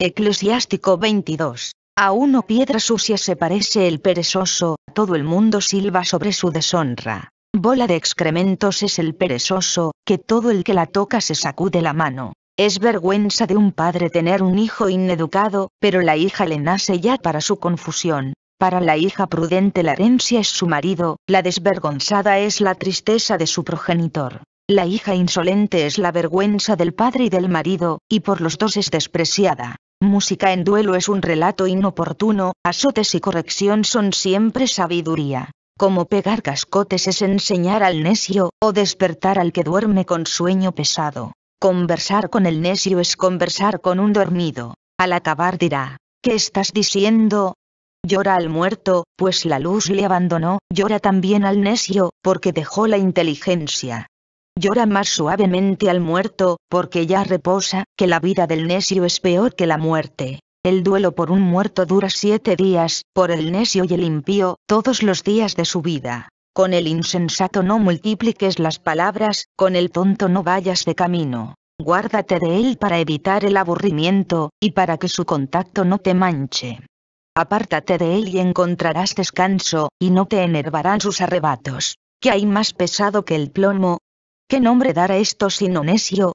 Eclesiástico 22. A uno piedra sucia se parece el perezoso, todo el mundo silba sobre su deshonra. Bola de excrementos es el perezoso, que todo el que la toca se sacude la mano. Es vergüenza de un padre tener un hijo ineducado, pero la hija le nace ya para su confusión. Para la hija prudente la herencia es su marido, la desvergonzada es la tristeza de su progenitor. La hija insolente es la vergüenza del padre y del marido, y por los dos es despreciada. Música en duelo es un relato inoportuno, azotes y corrección son siempre sabiduría. Como pegar cascotes es enseñar al necio, o despertar al que duerme con sueño pesado. Conversar con el necio es conversar con un dormido. Al acabar dirá, ¿qué estás diciendo? Llora al muerto, pues la luz le abandonó, llora también al necio, porque dejó la inteligencia llora más suavemente al muerto, porque ya reposa, que la vida del necio es peor que la muerte. El duelo por un muerto dura siete días, por el necio y el impío, todos los días de su vida. Con el insensato no multipliques las palabras, con el tonto no vayas de camino. Guárdate de él para evitar el aburrimiento, y para que su contacto no te manche. Apártate de él y encontrarás descanso, y no te enervarán sus arrebatos. que hay más pesado que el plomo, ¿Qué nombre dará a esto no necio?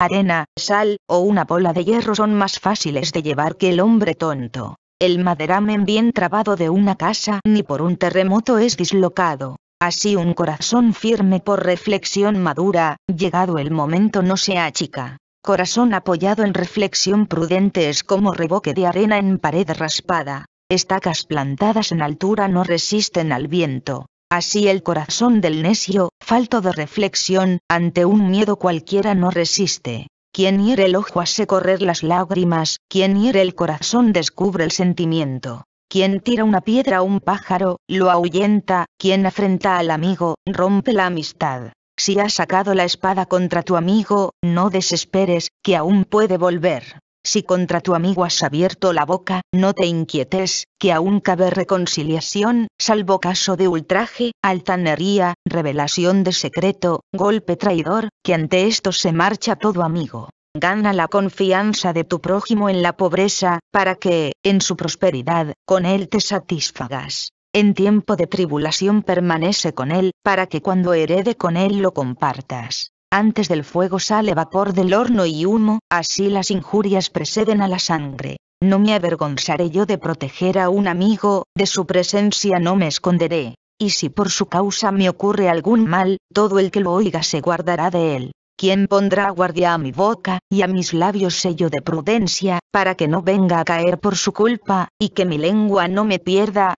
Arena, sal, o una bola de hierro son más fáciles de llevar que el hombre tonto. El maderamen bien trabado de una casa ni por un terremoto es dislocado. Así un corazón firme por reflexión madura, llegado el momento no se achica. Corazón apoyado en reflexión prudente es como reboque de arena en pared raspada. Estacas plantadas en altura no resisten al viento. Así el corazón del necio, falto de reflexión, ante un miedo cualquiera no resiste. Quien hiere el ojo hace correr las lágrimas, quien hiere el corazón descubre el sentimiento. Quien tira una piedra a un pájaro, lo ahuyenta, quien afrenta al amigo, rompe la amistad. Si has sacado la espada contra tu amigo, no desesperes, que aún puede volver. Si contra tu amigo has abierto la boca, no te inquietes, que aún cabe reconciliación, salvo caso de ultraje, altanería, revelación de secreto, golpe traidor, que ante esto se marcha todo amigo. Gana la confianza de tu prójimo en la pobreza, para que, en su prosperidad, con él te satisfagas. En tiempo de tribulación permanece con él, para que cuando herede con él lo compartas. Antes del fuego sale vapor del horno y humo, así las injurias preceden a la sangre. No me avergonzaré yo de proteger a un amigo, de su presencia no me esconderé. Y si por su causa me ocurre algún mal, todo el que lo oiga se guardará de él. ¿Quién pondrá guardia a mi boca, y a mis labios sello de prudencia, para que no venga a caer por su culpa, y que mi lengua no me pierda,